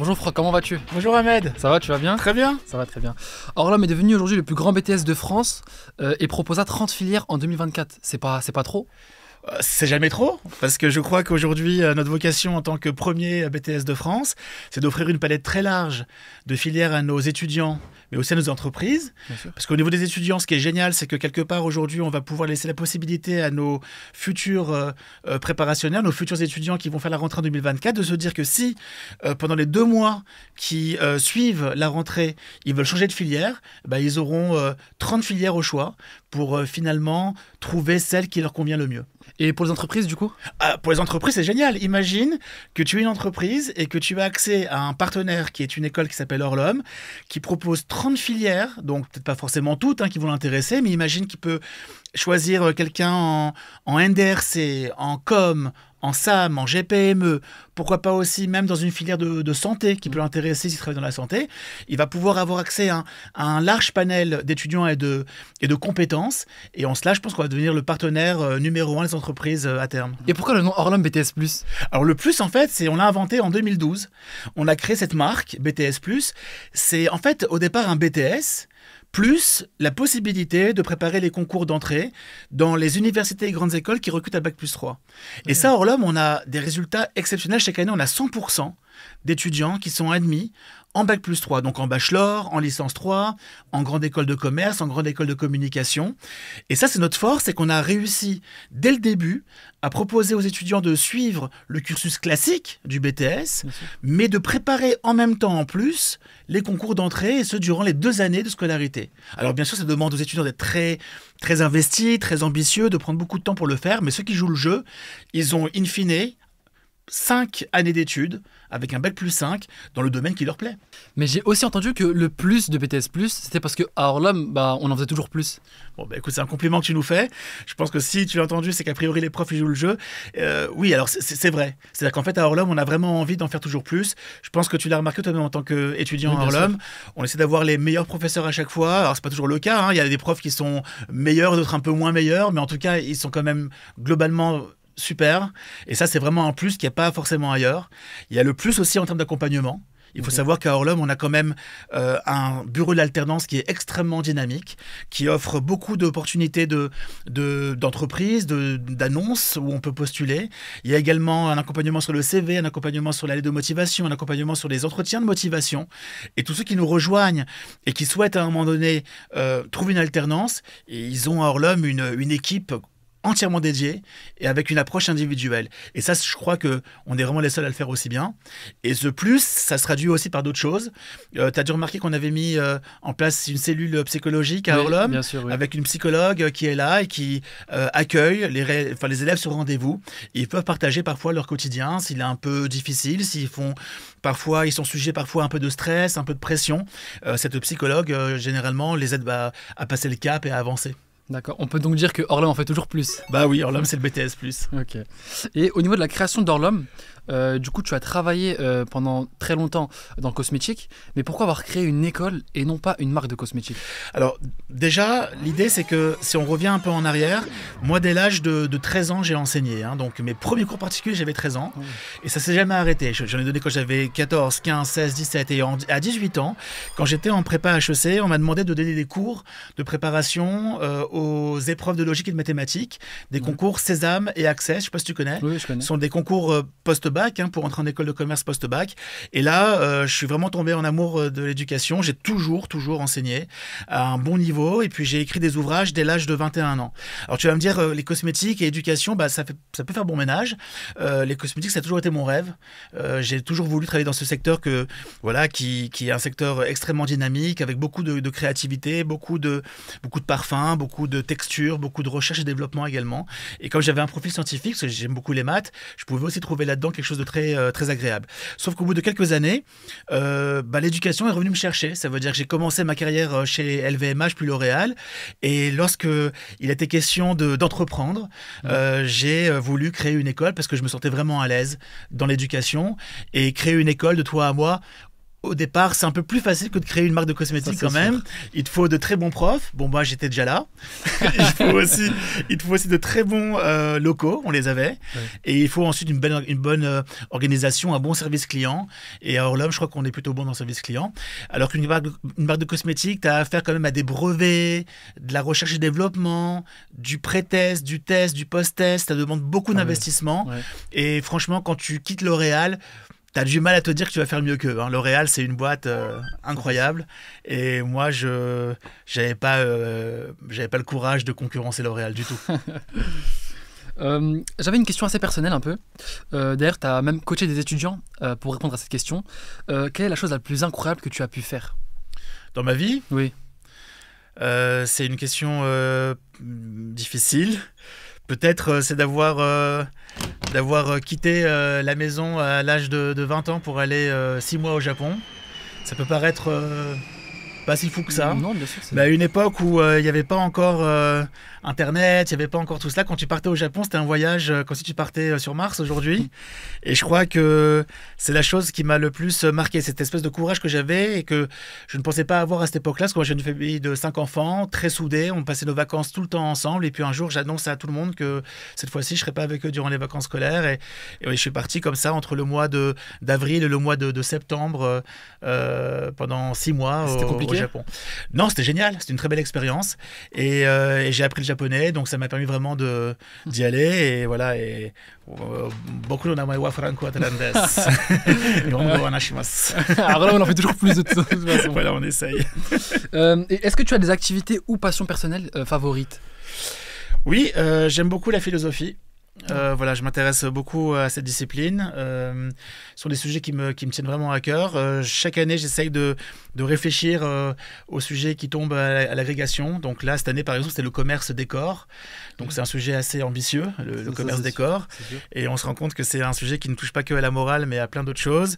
Bonjour Franck, comment vas-tu Bonjour Ahmed. Ça va, tu vas bien Très bien. Ça va très bien. Orlam est devenu aujourd'hui le plus grand BTS de France euh, et proposa 30 filières en 2024. C'est pas, c'est pas trop euh, c'est jamais trop, parce que je crois qu'aujourd'hui, euh, notre vocation en tant que premier BTS de France, c'est d'offrir une palette très large de filières à nos étudiants, mais aussi à nos entreprises. Parce qu'au niveau des étudiants, ce qui est génial, c'est que quelque part aujourd'hui, on va pouvoir laisser la possibilité à nos futurs euh, préparationnaires, nos futurs étudiants qui vont faire la rentrée en 2024, de se dire que si, pendant les deux mois qui suivent la rentrée, ils veulent changer de filière, bah, ils auront 30 filières au choix pour finalement trouver celle qui leur convient le mieux. Et pour les entreprises, du coup ah, Pour les entreprises, c'est génial. Imagine que tu es une entreprise et que tu as accès à un partenaire qui est une école qui s'appelle Orlom, qui propose 30 filières, donc peut-être pas forcément toutes hein, qui vont l'intéresser, mais imagine qu'il peut choisir quelqu'un en, en NDRC, en com, en SAM, en GPME, pourquoi pas aussi même dans une filière de, santé qui peut l'intéresser s'il travaille dans la santé, il va pouvoir avoir accès à un, large panel d'étudiants et de, et de compétences. Et en cela, je pense qu'on va devenir le partenaire euh, numéro un des entreprises euh, à terme. Et pourquoi le nom Orlum BTS Plus Alors le plus, en fait, c'est on l'a inventé en 2012. On a créé cette marque BTS Plus. C'est en fait au départ un BTS plus la possibilité de préparer les concours d'entrée dans les universités et grandes écoles qui recrutent à Bac plus 3. Et ça, hors l'homme, on a des résultats exceptionnels. Chaque année, on a 100% d'étudiants qui sont admis en bac plus 3, donc en bachelor, en licence 3, en grande école de commerce, en grande école de communication. Et ça, c'est notre force, c'est qu'on a réussi dès le début à proposer aux étudiants de suivre le cursus classique du BTS, mais de préparer en même temps en plus les concours d'entrée et ce durant les deux années de scolarité. Alors bien sûr, ça demande aux étudiants d'être très très investis, très ambitieux, de prendre beaucoup de temps pour le faire, mais ceux qui jouent le jeu, ils ont in fine 5 années d'études avec un bel plus 5 dans le domaine qui leur plaît. Mais j'ai aussi entendu que le plus de BTS plus, c'était parce que à Orlom, bah, on en faisait toujours plus. Bon, bah, écoute, c'est un compliment que tu nous fais. Je pense que si tu l'as entendu, c'est qu'à priori les profs ils jouent le jeu. Euh, oui, alors c'est vrai. C'est-à-dire qu'en fait à Orlom, on a vraiment envie d'en faire toujours plus. Je pense que tu l'as remarqué toi-même en tant qu'étudiant à Orlom. On essaie d'avoir les meilleurs professeurs à chaque fois. Alors c'est pas toujours le cas. Hein. Il y a des profs qui sont meilleurs, d'autres un peu moins meilleurs, mais en tout cas ils sont quand même globalement super. Et ça, c'est vraiment un plus qu'il n'y a pas forcément ailleurs. Il y a le plus aussi en termes d'accompagnement. Il faut savoir qu'à Orlum, on a quand même euh, un bureau d'alternance qui est extrêmement dynamique, qui offre beaucoup d'opportunités d'entreprises, de, d'annonces de, où on peut postuler. Il y a également un accompagnement sur le CV, un accompagnement sur l'allée de motivation, un accompagnement sur les entretiens de motivation. Et tous ceux qui nous rejoignent et qui souhaitent à un moment donné euh, trouver une alternance, ils ont à Orlum une, une équipe entièrement dédié et avec une approche individuelle. Et ça, je crois que on est vraiment les seuls à le faire aussi bien. Et ce plus, ça se traduit aussi par d'autres choses. Euh, tu as dû remarquer qu'on avait mis euh, en place une cellule psychologique à oui, Orlom, avec une psychologue qui est là et qui euh, accueille les, élèves sur rendez-vous. Ils peuvent partager parfois leur quotidien, s'il est un peu difficile, s'ils font parfois, ils sont sujets parfois un peu de stress, un peu de pression. cette psychologue, généralement, les aide bah, à passer le cap et à avancer. D'accord. On peut donc dire que Orlum en fait toujours plus. Bah oui, Orlom c'est le BTS plus. Ok. Et au niveau de la création d'Orlom, euh, du coup, tu as travaillé euh, pendant très longtemps dans le cosmétique, mais pourquoi avoir créé une école et non pas une marque de cosmétique Alors, déjà, l'idée, c'est que si on revient un peu en arrière, moi, dès l'âge de, 13 ans, j'ai enseigné. Hein. donc, mes premiers cours particuliers, j'avais 13 ans. Et ça s'est jamais arrêté. J'en ai donné quand j'avais 14, 15, 16, 17. Et à 18 ans, quand j'étais en prépa HEC, on m'a demandé de donner des cours de préparation euh, aux épreuves de logique et de mathématiques, des concours Sésame et Access, je ne sais pas si tu connais. je Ce sont des concours post-bac Hein, pour entrer en école de commerce post-bac. Et là, euh, je suis vraiment tombé en amour euh, de l'éducation. J'ai toujours, toujours enseigné à un bon niveau. Et puis, j'ai écrit des ouvrages dès l'âge de 21 ans. Alors, tu vas me dire, euh, les cosmétiques et éducation, bah, ça, fait, ça peut faire bon ménage. les cosmétiques, ça a toujours été mon rêve. j'ai toujours voulu travailler dans ce secteur que, voilà, qui, qui est un secteur extrêmement dynamique, avec beaucoup de, créativité, beaucoup de, beaucoup de parfums, beaucoup de textures, beaucoup de recherche et développement également. Et comme j'avais un profil scientifique, j'aime beaucoup les maths, je pouvais aussi trouver là-dedans quelque chose de très, euh, très agréable. Sauf qu'au bout de quelques années, euh, bah, l'éducation est revenue me chercher. Ça veut dire que j'ai commencé ma carrière euh, chez LVMH, puis L'Oréal. Et lorsque il était question d'entreprendre, j'ai voulu créer une école parce que je me sentais vraiment à l'aise dans l'éducation. Et créer une école de toi à moi au départ, c'est un peu plus facile que de créer une marque de cosmétiques quand même. Il te faut de très bons profs. Bon, moi, j'étais déjà là. il, faut aussi, te faut aussi de très bons euh, locaux. On les avait. Et il faut ensuite une, bonne euh, organisation, un bon service client. Et à l'homme, je crois qu'on est plutôt bon dans le service client. Alors qu'une marque, de cosmétiques, tu as affaire quand même à des brevets, de la recherche et développement, du pré-test, du test, du post-test. Ça demande beaucoup ah d'investissement. Et franchement, quand tu quittes L'Oréal, T'as du mal à te dire que tu vas faire mieux qu'eux. Hein. L'Oréal, c'est une boîte euh, incroyable. Et moi, je n'avais pas, euh, pas le courage de concurrencer L'Oréal du tout. Euh, j'avais une question assez personnelle un peu. D'ailleurs, tu as même coaché des étudiants pour répondre à cette question. quelle est la chose la plus incroyable que tu as pu faire Dans ma vie Oui. c'est une question difficile. Peut-être c'est d'avoir d'avoir euh, quitté euh, la maison à l'âge de, 20 ans pour aller 6 euh, mois au Japon. Ça peut paraître pas si fou que ça. Non, bien sûr. Bah, à une époque où euh, il n'y avait pas encore euh, Internet, il n'y avait pas encore tout cela. Quand tu partais au Japon, c'était un voyage comme euh, si tu partais sur Mars aujourd'hui. Et je crois que c'est la chose qui m'a le plus marqué, cette espèce de courage que j'avais et que je ne pensais pas avoir à cette époque-là. Parce que moi, j'ai une famille de cinq enfants, très soudés. On passait nos vacances tout le temps ensemble. Et puis un jour, j'annonce à tout le monde que cette fois-ci, je ne serai pas avec eux durant les vacances scolaires. Et, je suis parti comme ça entre le mois d'avril et le mois de, septembre pendant six mois. C'était compliqué. Japon. Non, c'était génial, c'était une très belle expérience. Et, euh, j'ai appris le japonais, donc ça m'a permis vraiment d'y aller. Et voilà, et. Euh, beaucoup de franco Alors là, ah, on en fait toujours plus de Voilà, on essaye. Euh, est-ce que tu as des activités ou passions personnelles favorites Oui, j'aime beaucoup la philosophie. Euh, voilà, je m'intéresse beaucoup à cette discipline. Euh, ce sont des sujets qui me, tiennent vraiment à cœur. Euh, chaque année, j'essaye de, réfléchir aux sujets qui tombent à, l'agrégation. Donc là, cette année, par exemple, c'est le commerce des corps. Donc c'est un sujet assez ambitieux, le, commerce décor des corps. Et on se rend compte que c'est un sujet qui ne touche pas que à la morale, mais à plein d'autres choses.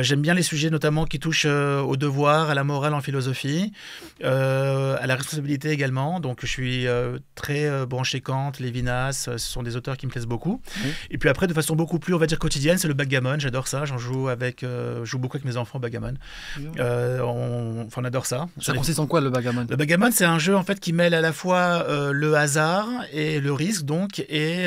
J'aime bien les sujets notamment qui touchent au devoir, à la morale en philosophie, à la responsabilité également. Donc je suis très branché Kant, Lévinas. Ce sont des auteurs qui me plaisent beaucoup. Et puis après, de façon beaucoup plus, on va dire, quotidienne, c'est le backgammon. J'adore ça. J'en joue avec, euh, je joue beaucoup avec mes enfants au euh, on, adore ça. Ça consiste en quoi le backgammon Le backgammon, c'est un jeu en fait qui mêle à la fois euh, le hasard et le risque, donc, et,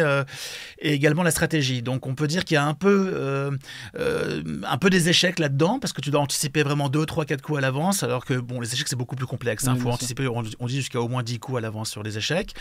et, également la stratégie. Donc on peut dire qu'il y a un peu, un peu des échecs là-dedans, parce que tu dois anticiper vraiment 2, 3, 4 coups à l'avance, alors que bon, les échecs, c'est beaucoup plus complexe. Il hein. faut anticiper, on, dit jusqu'à au moins 10 coups à l'avance sur les échecs.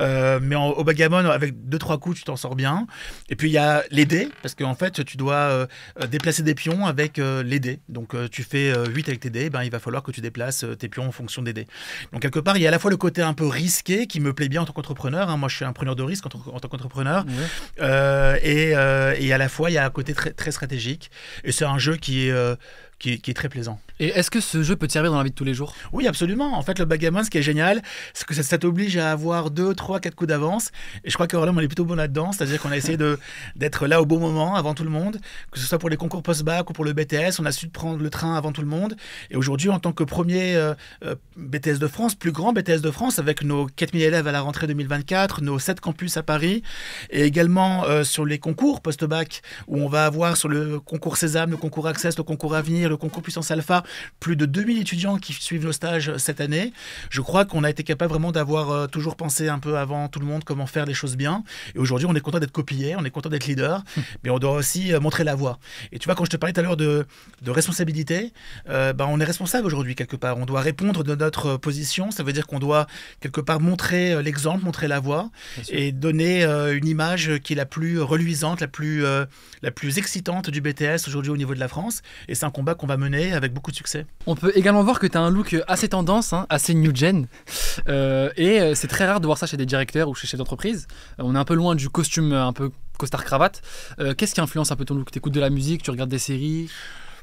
mais au backgammon, avec 2, 3 coups, tu t'en sors bien. Et puis il y a les dés, parce qu'en fait, tu dois euh, euh, déplacer des pions avec euh, les dés. Donc tu fais 8 avec tes dés, ben, il va falloir que tu déplaces tes pions en fonction des dés. Donc quelque part, il y a à la fois le côté un peu risqué qui me plaît bien en tant qu'entrepreneur. Hein. Moi, je suis un preneur de risque en, tant qu'entrepreneur. Et, et, à la fois, il y a un côté très, très stratégique. Et c'est un jeu qui est qui, est très plaisant. Et est-ce que ce jeu peut te servir dans la vie de tous les jours Oui, absolument. En fait, le backgammon, ce qui est génial, c'est que ça, t'oblige à avoir 2, 3, 4 coups d'avance. Et je crois que on est plutôt bon là-dedans. C'est-à-dire qu'on a essayé d'être là au bon moment, avant tout le monde. Que ce soit pour les concours post-bac ou pour le BTS, on a su prendre le train avant tout le monde. Et aujourd'hui, en tant que premier euh, euh, BTS de France, plus grand BTS de France, avec nos 4000 élèves à la rentrée 2024, nos 7 campus à Paris, et également euh, sur les concours post-bac, où on va avoir sur le concours Sésame, le concours Access, le concours Avenir, le concours Puissance Alpha, plus de 2000 étudiants qui suivent nos stages cette année. Je crois qu'on a été capable vraiment d'avoir euh, toujours pensé un peu avant tout le monde comment faire les choses bien. Et aujourd'hui, on est content d'être copié, on est content d'être leader, hum. mais on doit aussi euh, montrer la voie. Et tu vois, quand je te parlais tout à l'heure de, responsabilité, euh, ben, on est responsable aujourd'hui quelque part. On doit répondre de notre position. Ça veut dire qu'on doit quelque part montrer l'exemple, montrer la voie et donner une image qui est la plus reluisante, la plus, la plus excitante du BTS aujourd'hui au niveau de la France. Et c'est un combat qu'on va mener avec beaucoup de succès. On peut également voir que tu as un look assez tendance, hein, assez new gen. Euh, et euh, c'est très rare de voir ça chez des directeurs ou chez chefs d'entreprise. Euh, on est un peu loin du costume un peu costard cravate. Qu'est-ce qui influence un peu ton look Tu écoutes de la musique, tu regardes des séries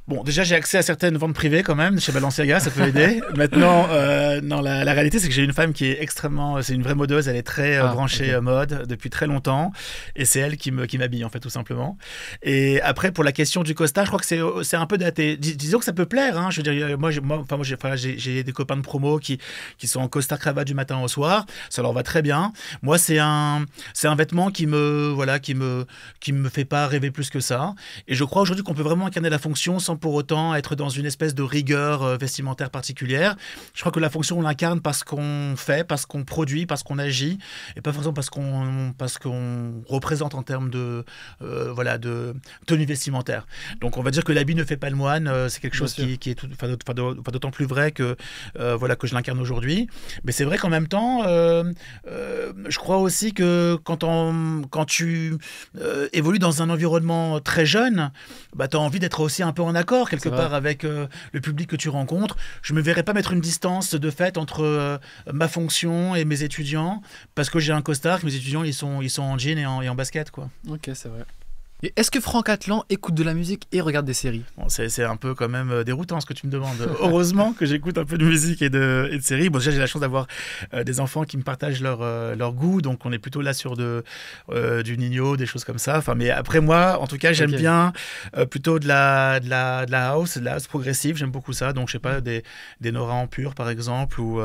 Bon, déjà, j'ai accès à certaines ventes privées quand même chez Balenciaga, ça peut aider. Maintenant, euh, la, réalité, c'est que j'ai une femme qui est extrêmement. C'est une vraie modeuse, elle est très euh, ah, branchée euh, mode depuis très longtemps. Et c'est elle qui m'habille, qui en fait, tout simplement. Et après, pour la question du costard, je crois que c'est un peu daté. disons que ça peut plaire. Hein, je veux dire, moi, enfin, moi j'ai des copains de promo qui, qui sont en costard cravate du matin au soir. Ça leur va très bien. Moi, c'est un, un vêtement qui me, voilà, qui, me, qui me fait pas rêver plus que ça. Et je crois aujourd'hui qu'on peut vraiment incarner la fonction sans pour autant être dans une espèce de rigueur euh, vestimentaire particulière. Je crois que la fonction, on l'incarne parce qu'on fait, parce qu'on produit, parce qu'on agit, et pas forcément parce qu'on parce qu'on représente en termes de euh, voilà de tenue vestimentaire. Donc on va dire que l'habit ne fait pas le moine. Euh, c'est quelque chose qui, est d'autant plus vrai que voilà que je l'incarne aujourd'hui. Mais c'est vrai qu'en même temps, je crois aussi que quand on quand tu évolues dans un environnement très jeune, bah, tu as envie d'être aussi un peu en D'accord, quelque part avec euh, le public que tu rencontres. Je me verrais pas mettre une distance de fait entre euh, ma fonction et mes étudiants parce que j'ai un costard. mes étudiants ils sont ils sont en jean et en, et en basket quoi. Ok c'est vrai est-ce que Franck Atlan écoute de la musique et regarde des séries bon, C'est un peu quand même euh, déroutant ce que tu me demandes. Heureusement que j'écoute un peu de musique et de, séries. Bon, déjà, j'ai la chance d'avoir euh, des enfants qui me partagent leur, euh, leur goût, donc on est plutôt là sur de, du Nino, des choses comme ça. Enfin, mais après, moi, en tout cas, j'aime bien plutôt de la, de, la, de la house, de la house progressive, j'aime beaucoup ça. Donc, je sais pas, des, des Nora en pur, par exemple, ou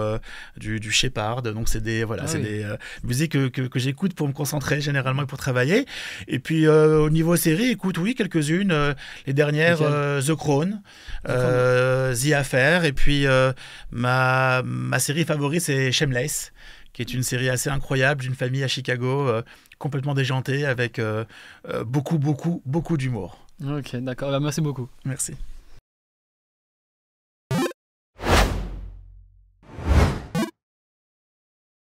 du, du, Shepard. Donc, c'est des, voilà, ah des musiques que, que, que j'écoute pour me concentrer généralement et pour travailler. Et puis, au niveau séries série, écoute, oui, quelques-unes. Euh, les dernières, euh, The Crown, euh, The Affair. Et puis, ma, ma, série favorite, c'est Shameless, qui est une série assez incroyable d'une famille à Chicago, complètement déjantée, avec beaucoup, beaucoup, beaucoup d'humour. Ok, d'accord. Bah, merci beaucoup. Merci.